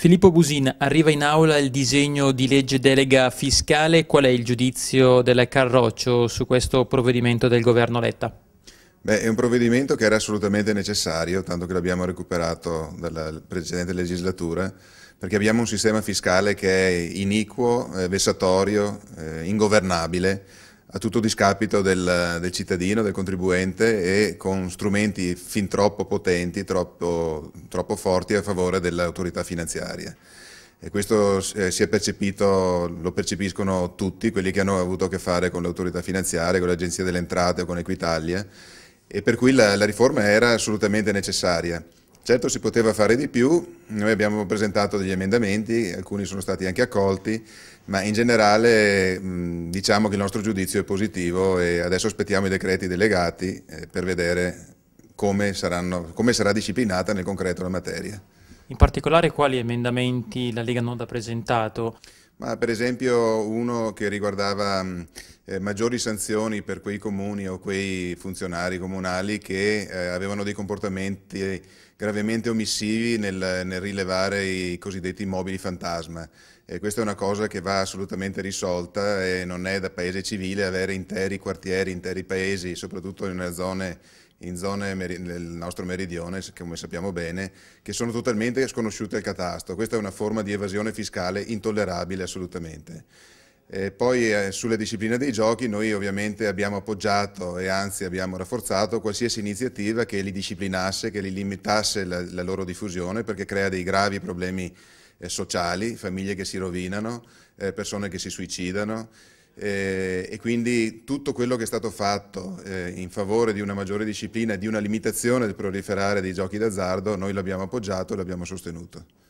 Filippo Busin, arriva in aula il disegno di legge delega fiscale, qual è il giudizio della Carroccio su questo provvedimento del governo Letta? Beh, è un provvedimento che era assolutamente necessario, tanto che l'abbiamo recuperato dalla precedente legislatura, perché abbiamo un sistema fiscale che è iniquo, eh, vessatorio, eh, ingovernabile, a tutto discapito del, del, cittadino, del contribuente e con strumenti fin troppo potenti, troppo, troppo forti a favore dell'autorità finanziaria. E questo eh, si è percepito, lo percepiscono tutti quelli che hanno avuto a che fare con l'autorità finanziaria, con l'Agenzia delle Entrate o con Equitalia, e per cui la, la riforma era assolutamente necessaria. Certo si poteva fare di più, noi abbiamo presentato degli emendamenti, alcuni sono stati anche accolti, ma in generale mm, diciamo che il nostro giudizio è positivo e adesso aspettiamo i decreti delegati eh, per vedere come, saranno, come sarà disciplinata nel concreto la materia. In particolare quali emendamenti la Lega Nord ha presentato? Ma per esempio uno che riguardava mm, eh, maggiori sanzioni per quei comuni o quei funzionari comunali che eh, avevano dei comportamenti gravemente omissivi nel, nel rilevare i cosiddetti immobili fantasma. E questa è una cosa che va assolutamente risolta e non è da paese civile avere interi quartieri, interi paesi, soprattutto in zone in zone del nostro meridione, come sappiamo bene, che sono totalmente sconosciute al catasto. Questa è una forma di evasione fiscale intollerabile assolutamente. E poi eh, sulla disciplina dei giochi noi ovviamente abbiamo appoggiato e anzi abbiamo rafforzato qualsiasi iniziativa che li disciplinasse, che li limitasse la, la loro diffusione perché crea dei gravi problemi eh, sociali, famiglie che si rovinano, eh, persone che si suicidano eh, e quindi tutto quello che è stato fatto eh, in favore di una maggiore disciplina e di una limitazione del proliferare dei giochi d'azzardo noi l'abbiamo appoggiato e l'abbiamo sostenuto.